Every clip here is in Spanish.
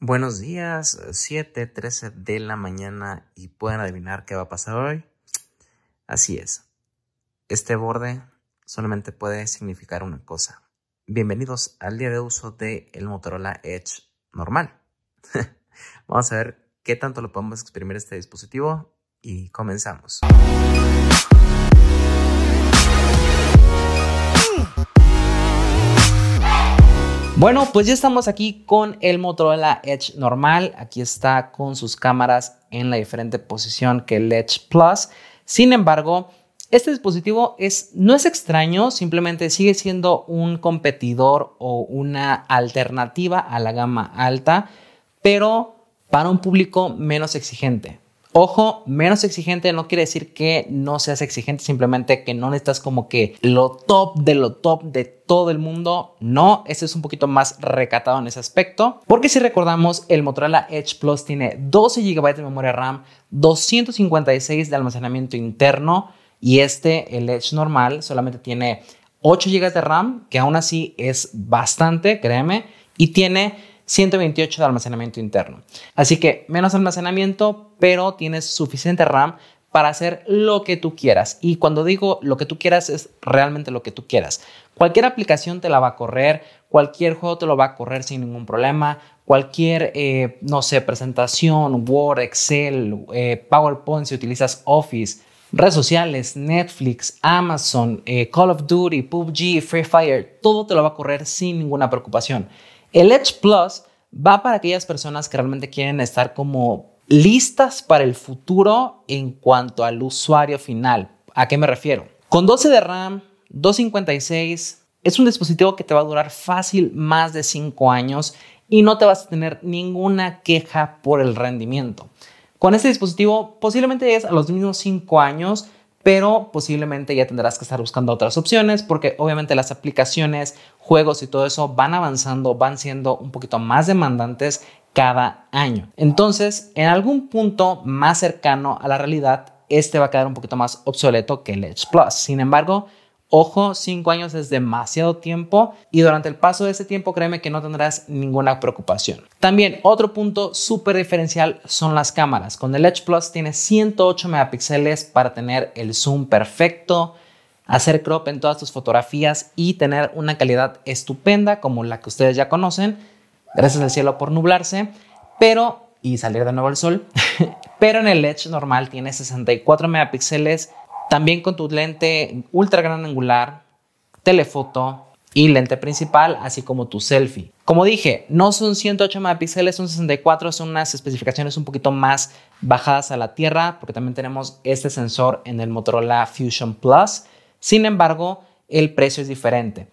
Buenos días, 13 de la mañana y pueden adivinar qué va a pasar hoy. Así es. Este borde solamente puede significar una cosa. Bienvenidos al día de uso de el Motorola Edge normal. Vamos a ver qué tanto lo podemos exprimir este dispositivo y comenzamos. Bueno, pues ya estamos aquí con el Motorola Edge normal. Aquí está con sus cámaras en la diferente posición que el Edge Plus. Sin embargo, este dispositivo es, no es extraño, simplemente sigue siendo un competidor o una alternativa a la gama alta, pero para un público menos exigente. Ojo, menos exigente no quiere decir que no seas exigente, simplemente que no necesitas como que lo top de lo top de todo el mundo. No, este es un poquito más recatado en ese aspecto. Porque si recordamos, el Motorola Edge Plus tiene 12 GB de memoria RAM, 256 de almacenamiento interno y este, el Edge normal, solamente tiene 8 GB de RAM, que aún así es bastante, créeme, y tiene 128 de almacenamiento interno. Así que menos almacenamiento, pero tienes suficiente RAM para hacer lo que tú quieras. Y cuando digo lo que tú quieras, es realmente lo que tú quieras. Cualquier aplicación te la va a correr, cualquier juego te lo va a correr sin ningún problema, cualquier, eh, no sé, presentación, Word, Excel, eh, PowerPoint, si utilizas Office, redes sociales, Netflix, Amazon, eh, Call of Duty, PUBG, Free Fire, todo te lo va a correr sin ninguna preocupación. El Edge Plus va para aquellas personas que realmente quieren estar como listas para el futuro en cuanto al usuario final. ¿A qué me refiero? Con 12 de RAM, 256, es un dispositivo que te va a durar fácil más de 5 años y no te vas a tener ninguna queja por el rendimiento. Con este dispositivo posiblemente llegues a los mismos 5 años, pero posiblemente ya tendrás que estar buscando otras opciones porque obviamente las aplicaciones, juegos y todo eso van avanzando, van siendo un poquito más demandantes cada año. Entonces, en algún punto más cercano a la realidad, este va a quedar un poquito más obsoleto que el Edge Plus. Sin embargo, Ojo, cinco años es demasiado tiempo y durante el paso de ese tiempo créeme que no tendrás ninguna preocupación. También otro punto súper diferencial son las cámaras. Con el Edge Plus tiene 108 megapíxeles para tener el zoom perfecto, hacer crop en todas tus fotografías y tener una calidad estupenda como la que ustedes ya conocen. Gracias al cielo por nublarse, pero y salir de nuevo al sol. pero en el Edge normal tiene 64 megapíxeles también con tu lente ultra gran angular, telefoto y lente principal, así como tu selfie. Como dije, no son 108 megapíxeles, son 64, son unas especificaciones un poquito más bajadas a la tierra, porque también tenemos este sensor en el Motorola Fusion Plus. Sin embargo, el precio es diferente.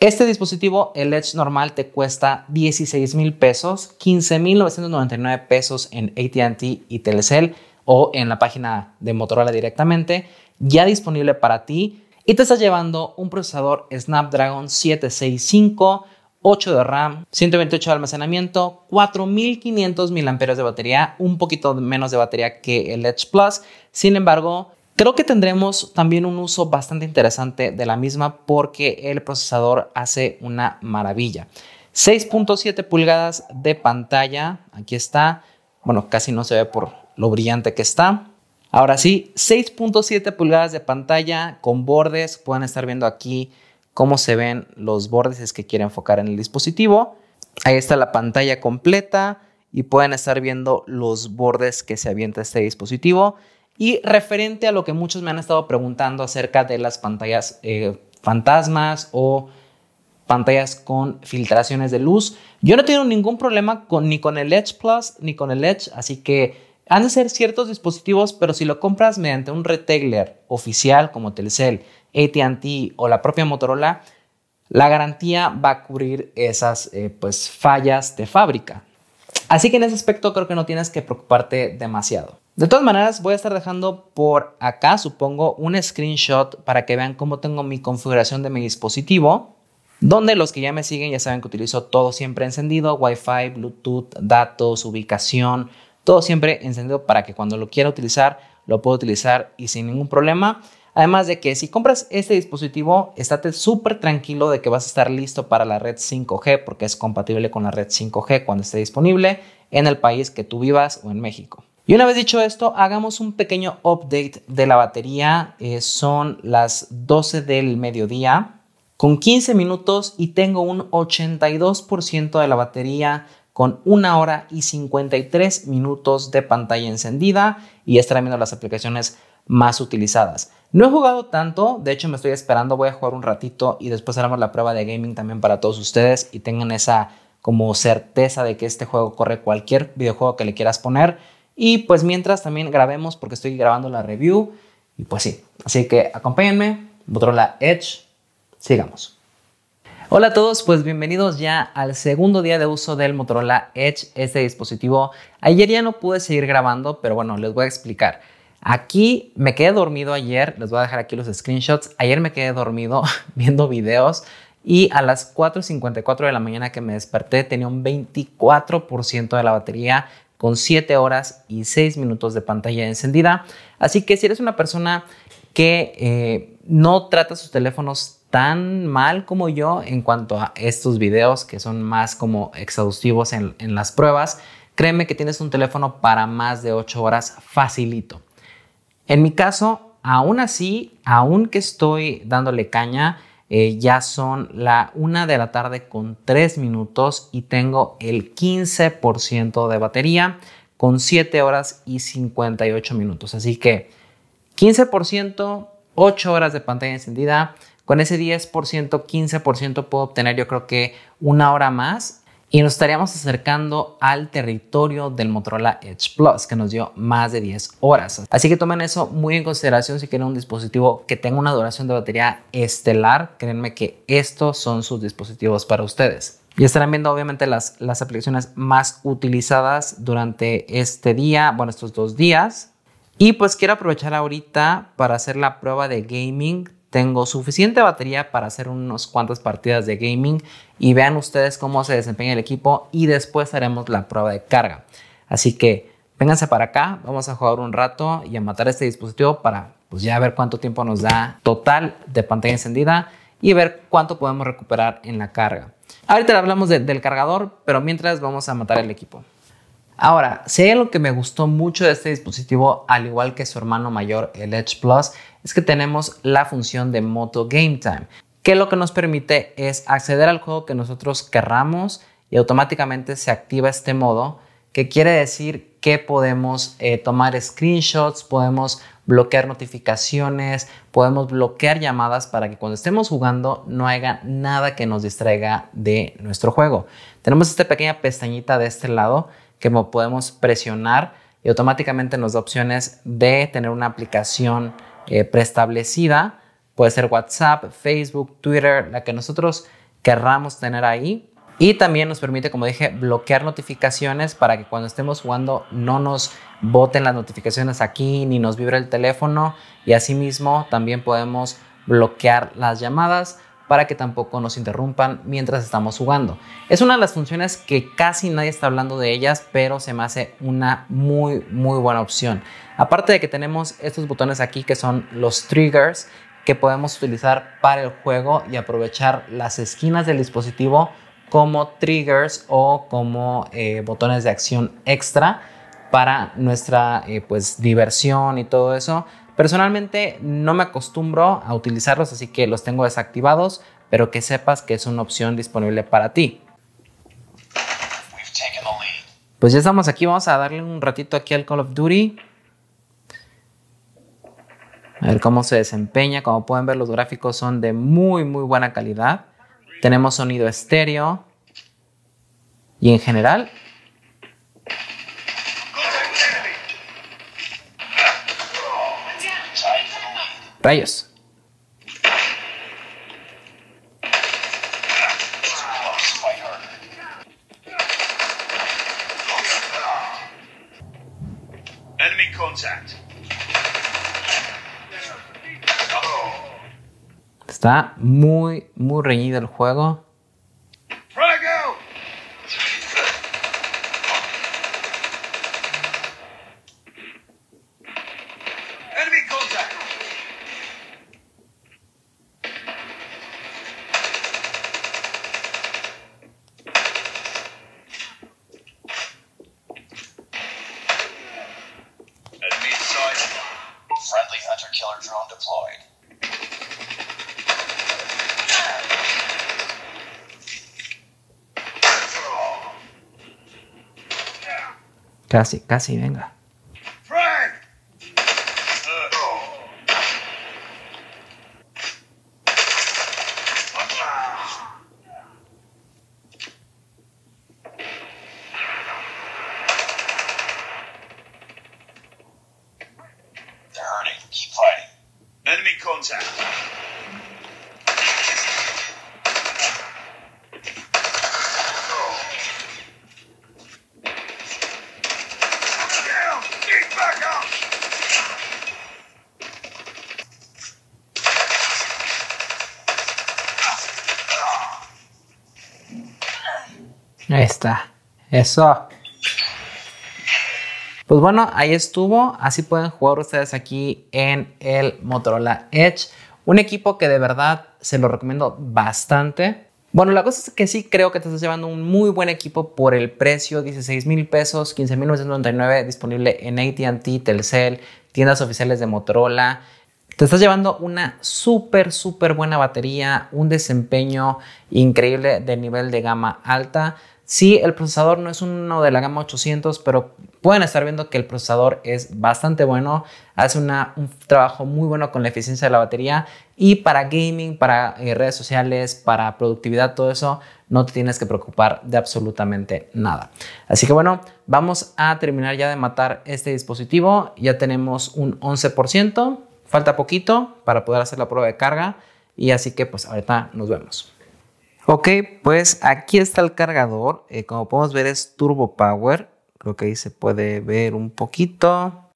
Este dispositivo, el Edge normal, te cuesta 16 mil pesos, $15,999 pesos en ATT y Telcel o en la página de Motorola directamente, ya disponible para ti. Y te está llevando un procesador Snapdragon 765, 8 de RAM, 128 de almacenamiento, 4500 mAh de batería, un poquito menos de batería que el Edge Plus. Sin embargo, creo que tendremos también un uso bastante interesante de la misma porque el procesador hace una maravilla. 6.7 pulgadas de pantalla, aquí está. Bueno, casi no se ve por lo brillante que está. Ahora sí, 6.7 pulgadas de pantalla con bordes. Pueden estar viendo aquí cómo se ven los bordes es que quiere enfocar en el dispositivo. Ahí está la pantalla completa y pueden estar viendo los bordes que se avienta este dispositivo. Y referente a lo que muchos me han estado preguntando acerca de las pantallas eh, fantasmas o pantallas con filtraciones de luz, yo no tengo ningún problema ni con el Edge Plus ni con el Edge, así que han de ser ciertos dispositivos, pero si lo compras mediante un retailer oficial como Telcel, ATT o la propia Motorola, la garantía va a cubrir esas eh, pues, fallas de fábrica. Así que en ese aspecto creo que no tienes que preocuparte demasiado. De todas maneras, voy a estar dejando por acá, supongo, un screenshot para que vean cómo tengo mi configuración de mi dispositivo, donde los que ya me siguen ya saben que utilizo todo siempre encendido, Wi-Fi, Bluetooth, datos, ubicación, todo siempre encendido para que cuando lo quiera utilizar, lo pueda utilizar y sin ningún problema. Además de que si compras este dispositivo, estate súper tranquilo de que vas a estar listo para la red 5G porque es compatible con la red 5G cuando esté disponible en el país que tú vivas o en México. Y una vez dicho esto, hagamos un pequeño update de la batería. Eh, son las 12 del mediodía con 15 minutos y tengo un 82% de la batería con una hora y 53 minutos de pantalla encendida y estará viendo las aplicaciones más utilizadas. No he jugado tanto, de hecho me estoy esperando, voy a jugar un ratito y después haremos la prueba de gaming también para todos ustedes y tengan esa como certeza de que este juego corre cualquier videojuego que le quieras poner. Y pues mientras también grabemos porque estoy grabando la review y pues sí, así que acompáñenme, Motorola Edge, sigamos. Hola a todos, pues bienvenidos ya al segundo día de uso del Motorola Edge, este dispositivo. Ayer ya no pude seguir grabando, pero bueno, les voy a explicar. Aquí me quedé dormido ayer, les voy a dejar aquí los screenshots. Ayer me quedé dormido viendo videos y a las 4.54 de la mañana que me desperté tenía un 24% de la batería con 7 horas y 6 minutos de pantalla encendida. Así que si eres una persona que eh, no trata sus teléfonos tan mal como yo en cuanto a estos videos que son más como exhaustivos en, las pruebas, créeme que tienes un teléfono para más de 8 horas facilito. En mi caso, aún así, aún que estoy dándole caña, eh, ya son la 1 de la tarde con 3 minutos y tengo el 15% de batería con 7 horas y 58 minutos. Así que 15%, 8 horas de pantalla encendida, con ese 10%, 15% puedo obtener yo creo que una hora más y nos estaríamos acercando al territorio del Motorola Edge Plus que nos dio más de 10 horas. Así que tomen eso muy en consideración si quieren un dispositivo que tenga una duración de batería estelar. Créanme que estos son sus dispositivos para ustedes. Y estarán viendo obviamente las, las aplicaciones más utilizadas durante este día, bueno, estos dos días. Y pues quiero aprovechar ahorita para hacer la prueba de gaming tengo suficiente batería para hacer unas cuantas partidas de gaming y vean ustedes cómo se desempeña el equipo y después haremos la prueba de carga. Así que vénganse para acá, vamos a jugar un rato y a matar este dispositivo para pues ya ver cuánto tiempo nos da total de pantalla encendida y ver cuánto podemos recuperar en la carga. Ahorita hablamos del cargador, pero mientras vamos a matar el equipo. Ahora, si hay algo que me gustó mucho de este dispositivo, al igual que su hermano mayor, el Edge Plus, es que tenemos la función de Moto Game Time, que lo que nos permite es acceder al juego que nosotros querramos y automáticamente se activa este modo, que quiere decir que podemos eh, tomar screenshots, podemos bloquear notificaciones, podemos bloquear llamadas para que cuando estemos jugando no haya nada que nos distraiga de nuestro juego. Tenemos esta pequeña pestañita de este lado que podemos presionar y automáticamente nos da opciones de tener una aplicación eh, preestablecida. Puede ser WhatsApp, Facebook, Twitter, la que nosotros querramos tener ahí. Y también nos permite, como dije, bloquear notificaciones para que cuando estemos jugando no nos boten las notificaciones aquí ni nos vibre el teléfono. Y asimismo también podemos bloquear las llamadas para que tampoco nos interrumpan mientras estamos jugando. Es una de las funciones que casi nadie está hablando de ellas, pero se me hace una muy, muy buena opción. Aparte de que tenemos estos botones aquí que son los triggers que podemos utilizar para el juego y aprovechar las esquinas del dispositivo como triggers o como eh, botones de acción extra para nuestra eh, pues diversión y todo eso Personalmente no me acostumbro a utilizarlos, así que los tengo desactivados, pero que sepas que es una opción disponible para ti. Pues ya estamos aquí, vamos a darle un ratito aquí al Call of Duty. A ver cómo se desempeña. Como pueden ver, los gráficos son de muy, muy buena calidad. Tenemos sonido estéreo. Y en general, Está muy, muy reñido el juego. Friendly hunter killer drone deployed. Casi, casi, venga. Keep fighting. Enemy contact. Down. Get back up. Ahí está. Eso. Pues bueno, ahí estuvo. Así pueden jugar ustedes aquí en el Motorola Edge. Un equipo que de verdad se lo recomiendo bastante. Bueno, la cosa es que sí creo que te estás llevando un muy buen equipo por el precio, 16 mil pesos, 15.999 disponible en ATT, Telcel, tiendas oficiales de Motorola. Te estás llevando una súper, súper buena batería, un desempeño increíble de nivel de gama alta. Sí, el procesador no es uno de la gama 800, pero pueden estar viendo que el procesador es bastante bueno, hace un trabajo muy bueno con la eficiencia de la batería y para gaming, para eh, redes sociales, para productividad, todo eso, no te tienes que preocupar de absolutamente nada. Así que bueno, vamos a terminar ya de matar este dispositivo, ya tenemos un 11%, falta poquito para poder hacer la prueba de carga y así que pues ahorita nos vemos. Ok, pues aquí está el cargador. Eh, como podemos ver es Turbo Power. Creo que ahí se puede ver un poquito.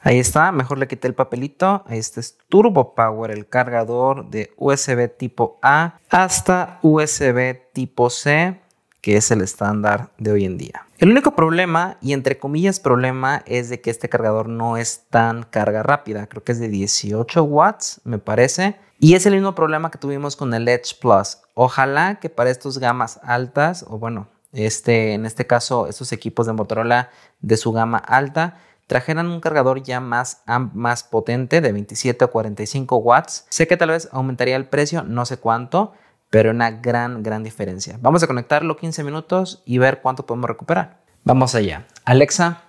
Ahí está, mejor le quité el papelito. Este es Turbo Power, el cargador de USB tipo A hasta USB tipo C que es el estándar de hoy en día. El único problema, y entre comillas problema, es de que este cargador no es tan carga rápida. Creo que es de 18 watts, me parece. Y es el mismo problema que tuvimos con el Edge Plus. Ojalá que para estos gamas altas, o bueno, este, en este caso, estos equipos de Motorola de su gama alta, trajeran un cargador ya más, más potente de 27 o 45 watts. Sé que tal vez aumentaría el precio, no sé cuánto, pero una gran, gran diferencia. Vamos a conectarlo 15 minutos y ver cuánto podemos recuperar. Vamos allá. Alexa,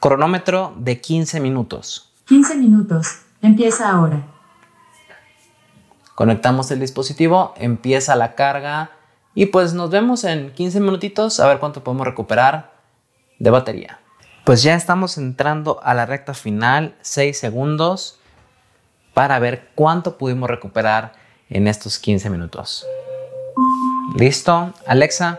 cronómetro de 15 minutos. 15 minutos, empieza ahora. Conectamos el dispositivo, empieza la carga y pues nos vemos en 15 minutitos a ver cuánto podemos recuperar de batería. Pues ya estamos entrando a la recta final, 6 segundos, para ver cuánto pudimos recuperar en estos 15 minutos. ¿Listo? Alexa,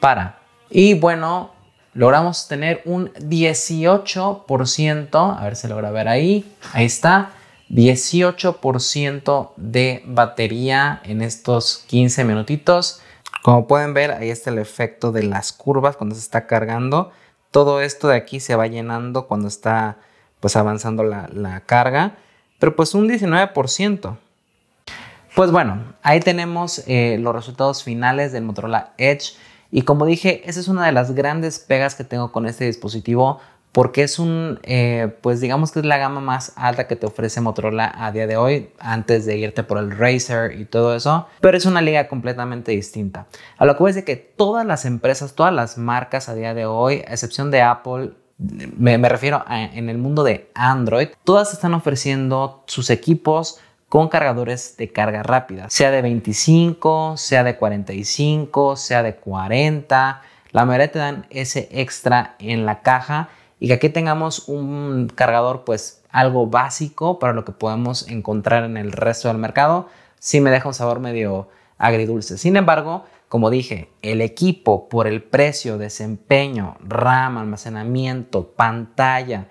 para. Y bueno, logramos tener un 18%, a ver si logra ver ahí, ahí está, 18% de batería en estos 15 minutitos. Como pueden ver, ahí está el efecto de las curvas cuando se está cargando. Todo esto de aquí se va llenando cuando está pues avanzando la, la carga, pero pues un 19%. Pues bueno, ahí tenemos eh, los resultados finales del Motorola Edge. Y como dije, esa es una de las grandes pegas que tengo con este dispositivo porque es un, eh, pues digamos que es la gama más alta que te ofrece Motorola a día de hoy, antes de irte por el Razer y todo eso, pero es una liga completamente distinta. A lo que voy es decir que todas las empresas, todas las marcas a día de hoy, a excepción de Apple, me, refiero en el mundo de Android, todas están ofreciendo sus equipos con cargadores de carga rápida, sea de 25, sea de 45, sea de 40. La mayoría te dan ese extra en la caja y que aquí tengamos un cargador pues algo básico para lo que podemos encontrar en el resto del mercado, sí me deja un sabor medio agridulce. Sin embargo, como dije, el equipo por el precio, desempeño, rama, almacenamiento, pantalla,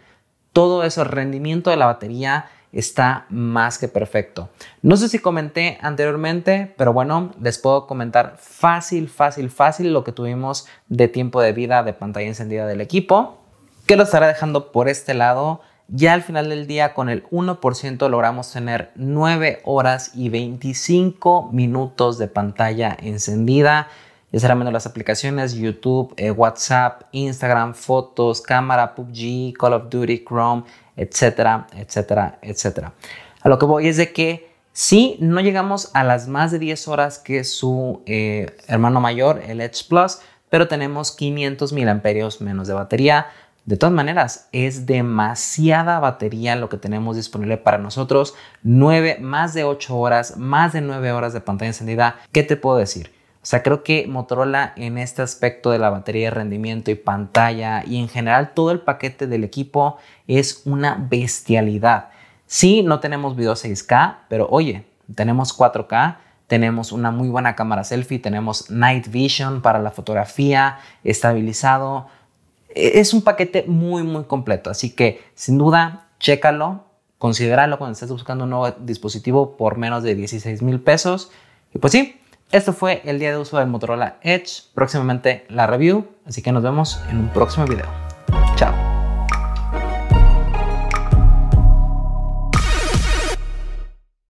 todo eso, rendimiento de la batería, está más que perfecto. No sé si comenté anteriormente, pero bueno, les puedo comentar fácil, fácil, fácil lo que tuvimos de tiempo de vida de pantalla encendida del equipo, que lo estaré dejando por este lado. Ya al final del día con el 1% logramos tener 9 horas y 25 minutos de pantalla encendida. Ya será menos las aplicaciones, YouTube, eh, WhatsApp, Instagram, fotos, cámara, PUBG, Call of Duty, Chrome, etcétera, etcétera, etcétera. A lo que voy es de que si no llegamos a las más de 10 horas que su eh, hermano mayor, el Edge Plus, pero tenemos 500 mil amperios menos de batería. De todas maneras, es demasiada batería lo que tenemos disponible para nosotros. 9, más de 8 horas, más de 9 horas de pantalla encendida. ¿Qué te puedo decir? O sea, creo que Motorola en este aspecto de la batería de rendimiento y pantalla y en general todo el paquete del equipo es una bestialidad. Sí, no tenemos video 6K, pero oye, tenemos 4K, tenemos una muy buena cámara selfie, tenemos night vision para la fotografía, estabilizado. E, es un paquete muy, muy completo. Así que, sin duda, chécalo, considéralo cuando estés buscando un nuevo dispositivo por menos de 16 mil pesos. Y pues sí, esto fue el día de uso del Motorola Edge, próximamente la review, así que nos vemos en un próximo video. Chao.